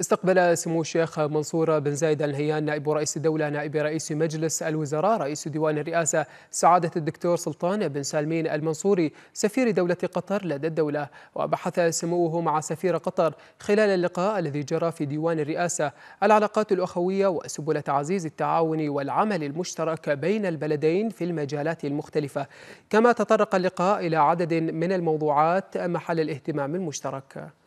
استقبل سمو الشيخ منصور بن زايد الهيان نائب رئيس الدولة نائب رئيس مجلس الوزراء رئيس ديوان الرئاسة سعادة الدكتور سلطان بن سالمين المنصوري سفير دولة قطر لدى الدولة وبحث سموه مع سفير قطر خلال اللقاء الذي جرى في ديوان الرئاسة العلاقات الأخوية وسبل تعزيز التعاون والعمل المشترك بين البلدين في المجالات المختلفة كما تطرق اللقاء إلى عدد من الموضوعات محل الاهتمام المشترك